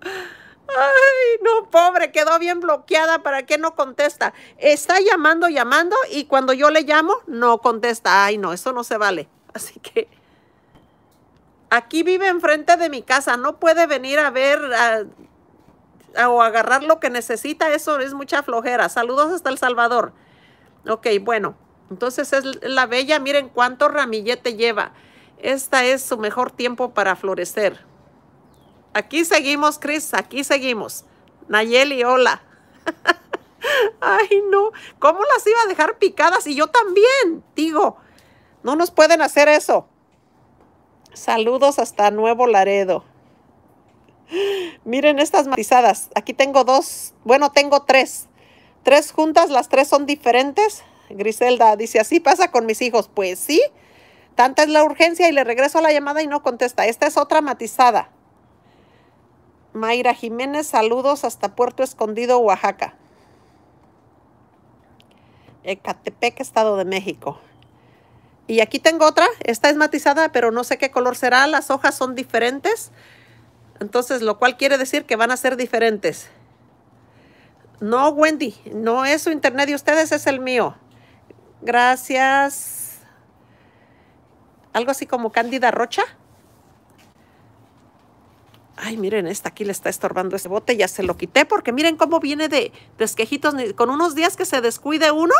Ay, no, pobre, quedó bien bloqueada. ¿Para qué no contesta? Está llamando, llamando y cuando yo le llamo, no contesta. Ay, no, eso no se vale. Así que aquí vive enfrente de mi casa. No puede venir a ver o agarrar lo que necesita. Eso es mucha flojera. Saludos hasta El Salvador. Ok, bueno. Entonces es la bella. Miren cuánto ramillete lleva. Esta es su mejor tiempo para florecer. Aquí seguimos, Chris, aquí seguimos. Nayeli, hola. Ay, no. ¿Cómo las iba a dejar picadas? Y yo también, digo. No nos pueden hacer eso. Saludos hasta Nuevo Laredo. Miren estas matizadas. Aquí tengo dos, bueno, tengo tres. Tres juntas, las tres son diferentes. Griselda dice, así pasa con mis hijos. Pues sí, Tanta es la urgencia y le regreso a la llamada y no contesta. Esta es otra matizada. Mayra Jiménez, saludos hasta Puerto Escondido, Oaxaca. Ecatepec, Estado de México. Y aquí tengo otra. Esta es matizada, pero no sé qué color será. Las hojas son diferentes. Entonces, lo cual quiere decir que van a ser diferentes. No, Wendy, no es su internet de ustedes, es el mío. Gracias algo así como Cándida Rocha. Ay, miren, esta aquí le está estorbando ese bote, ya se lo quité, porque miren cómo viene de esquejitos con unos días que se descuide uno.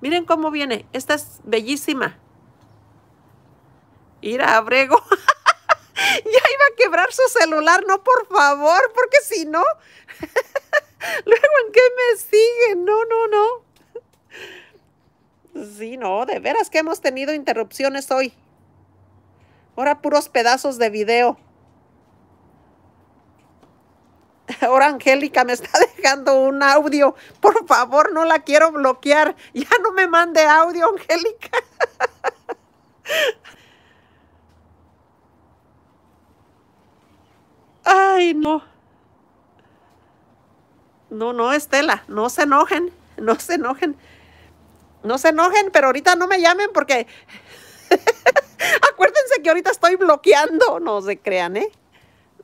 Miren cómo viene, esta es bellísima. Ir a Abrego. ya iba a quebrar su celular, no, por favor, porque si no, luego en qué me sigue? no, no, no. Sí, no, de veras que hemos tenido interrupciones hoy. Ahora puros pedazos de video. Ahora Angélica me está dejando un audio. Por favor, no la quiero bloquear. Ya no me mande audio, Angélica. Ay, no. No, no, Estela, no se enojen, no se enojen. No se enojen, pero ahorita no me llamen porque acuérdense que ahorita estoy bloqueando. No se crean, ¿eh?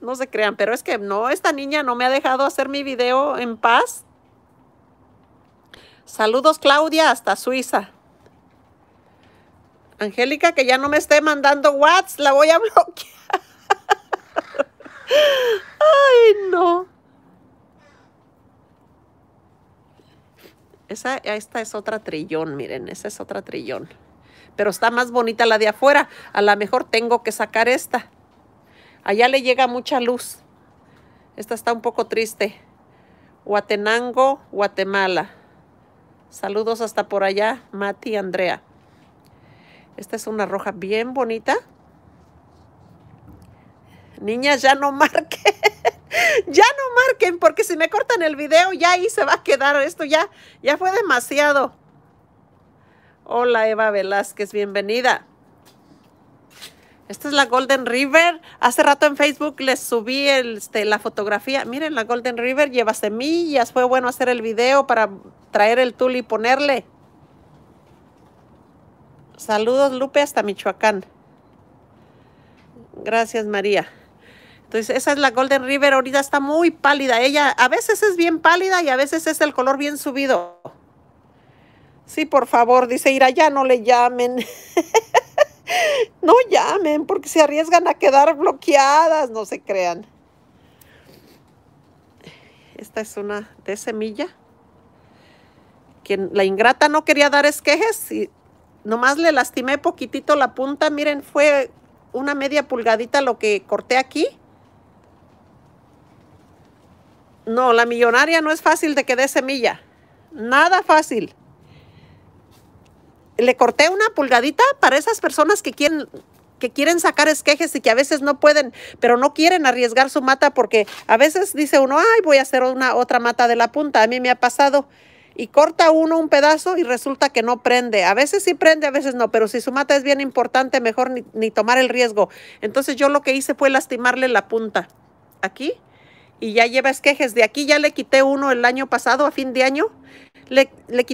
No se crean, pero es que no, esta niña no me ha dejado hacer mi video en paz. Saludos Claudia hasta Suiza. Angélica, que ya no me esté mandando WhatsApp, la voy a bloquear. Ay, no. esta es otra trillón, miren, esa es otra trillón. Pero está más bonita la de afuera. A lo mejor tengo que sacar esta. Allá le llega mucha luz. Esta está un poco triste. Guatenango, Guatemala. Saludos hasta por allá, Mati Andrea. Esta es una roja bien bonita. Niñas, ya no marquen ya no marquen porque si me cortan el video ya ahí se va a quedar esto ya ya fue demasiado hola Eva Velázquez bienvenida esta es la Golden River hace rato en Facebook les subí este, la fotografía miren la Golden River lleva semillas fue bueno hacer el video para traer el tul y ponerle saludos Lupe hasta Michoacán gracias María esa es la Golden River. Ahorita está muy pálida. Ella a veces es bien pálida y a veces es el color bien subido. Sí, por favor, dice Ira, ya no le llamen. no llamen porque se arriesgan a quedar bloqueadas, no se crean. Esta es una de semilla. Quien, la ingrata no quería dar esquejes y nomás le lastimé poquitito la punta. Miren, fue una media pulgadita lo que corté aquí no, la millonaria no es fácil de que dé semilla. Nada fácil. Le corté una pulgadita para esas personas que quieren que quieren sacar esquejes y que a veces no pueden, pero no quieren arriesgar su mata porque a veces dice uno, ay, voy a hacer una otra mata de la punta. A mí me ha pasado. Y corta uno un pedazo y resulta que no prende. A veces sí prende, a veces no, pero si su mata es bien importante, mejor ni, ni tomar el riesgo. Entonces yo lo que hice fue lastimarle la punta. Aquí y ya lleva esquejes. De aquí ya le quité uno el año pasado, a fin de año. Le, le quité